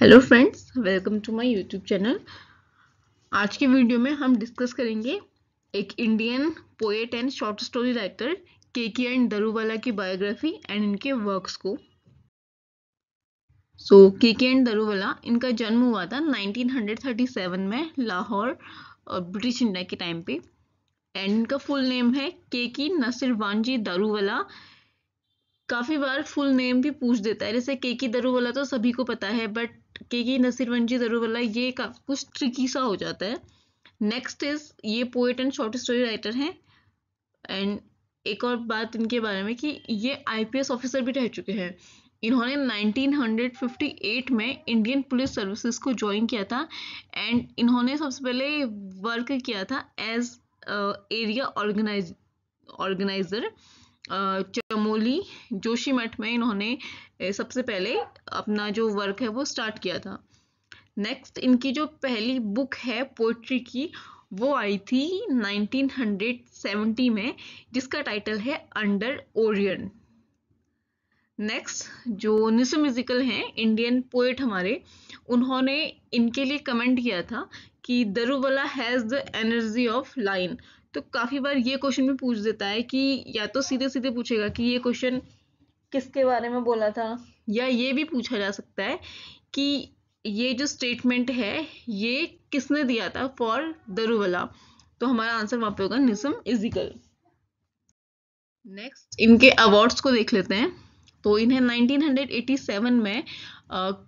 hello friends welcome to my YouTube channel आज के video में हम डिस्कस करेंगे एक Indian poet and short story writer K K and दरूवाला की बायोग्राफी एंड इनके वर्क्स को सो के के एंड दरूवाला इनका जन्म हुआ था 1937 में लाहौर ब्रिटिश इंडिया के टाइम पे एंड इनका फुल नेम है के के नसिर वानजी दरूवाला काफ़ी बार फुल नेम भी पूछ देता है जैसे के की दरूवाला तो सभी को पता है बट के की नसीरवंजी दरुवाला ये का कुछ ट्रिकी सा हो जाता है नेक्स्ट इज ये poet and short story writer हैं एंड एक और बात इनके बारे में कि ये आईपीएस ऑफिसर भी रह चुके हैं इन्होंने 1958 में इंडियन पुलिस सर्विसेज को ज्वाइन किया था एंड इन्होंने सबसे पहले वर्क किया था एज एरिया ऑर्गेनाइज ऑर्गेनाइजर चोली जोशी मठ में इन्होंने सबसे पहले अपना जो वर्क है वो स्टार्ट किया था नेक्स्ट इनकी जो पहली बुक है पोइट्री की वो आई थी 1970 में जिसका टाइटल है अंडर ओरियन नेक्स्ट जो निस म्यूजिकल हैं इंडियन पोएट हमारे उन्होंने इनके लिए कमेंट किया था कि Daruwalla has the energy of line तो काफ़ी बार ये क्वेश्चन भी पूछ देता है कि या तो सीधे सीधे पूछेगा कि ये क्वेश्चन किसके बारे में बोला था या ये भी पूछा जा सकता है कि ये जो स्टेटमेंट है ये किसने दिया था फॉर दरुवला तो हमारा आंसर वहाँ पे होगा निसम इजिकल नेक्स्ट इनके अवार्ड्स को देख लेते हैं तो इन्हें 1987 में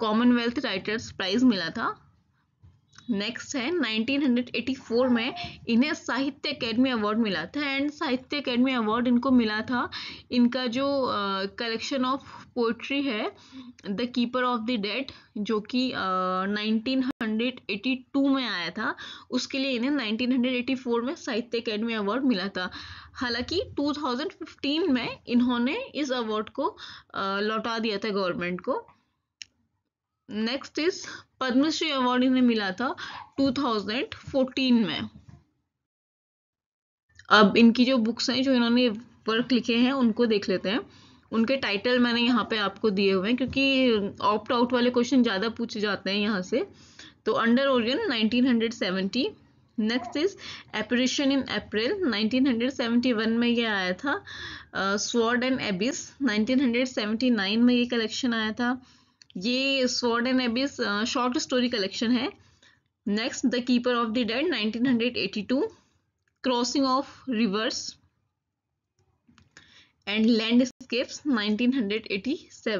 कॉमनवेल्थ राइटर्स प्राइज मिला था नेक्स्ट है 1984 में इन्हें साहित्य अकेडमी अवार्ड मिला था एंड साहित्य अकेडमी अवार्ड इनको मिला था इनका जो कलेक्शन ऑफ पोइट्री है the keeper of the dead जो कि नाइनटीन uh, 1982 में आया था उसके लिए इन्हें 1984 में साहित्य अकेडमी अवार्ड मिला था हालांकि 2015 में इन्होंने इस अवार्ड को लौटा दिया था गवर्नमेंट को नेक्स्ट इज पद्मश्री अवार्ड इन्हें मिला था 2014 में अब इनकी जो बुक्स हैं जो इन्होंने वर्क लिखे हैं उनको देख लेते हैं उनके टाइटल मैंने यहाँ पे आपको दिए हुए हैं क्योंकि ऑप्ट आउट वाले क्वेश्चन ज़्यादा पूछे जाते हैं यहाँ से तो under Orion 1970 next is apparition in April 1971 में ये आया था स्वॉर्ड एंड एबिस 1979 में ये कलेक्शन आया था ये sword and abyss short story collection है next the keeper of the dead 1982 crossing of rivers and landscapes 1987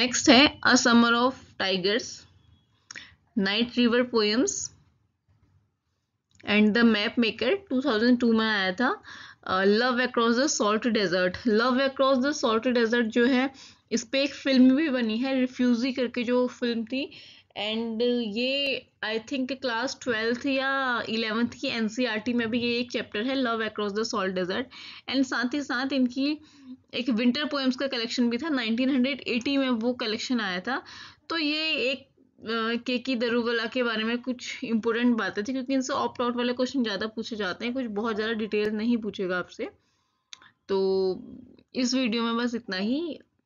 next है a summer of tigers night river poems and the map maker 2002 में आया था love across the salt desert love across the salt desert जो है इस पर एक film भी बनी है रिफ्यूज़ी करके जो फिल्म थी एंड ये आई थिंक क्लास ट्वेल्थ या इलेवेंथ की एन e में भी ये एक चैप्टर है love across the salt desert and साथ ही साथ इनकी एक विंटर पोएम्स का कलेक्शन भी था 1980 में वो कलेक्शन आया था तो ये एक के की दरूवला के बारे में कुछ इंपॉर्टेंट बातें थी क्योंकि इनसे ऑप्ट आउट वाले क्वेश्चन ज़्यादा पूछे जाते हैं कुछ बहुत ज़्यादा डिटेल नहीं पूछेगा आपसे तो इस वीडियो में बस इतना ही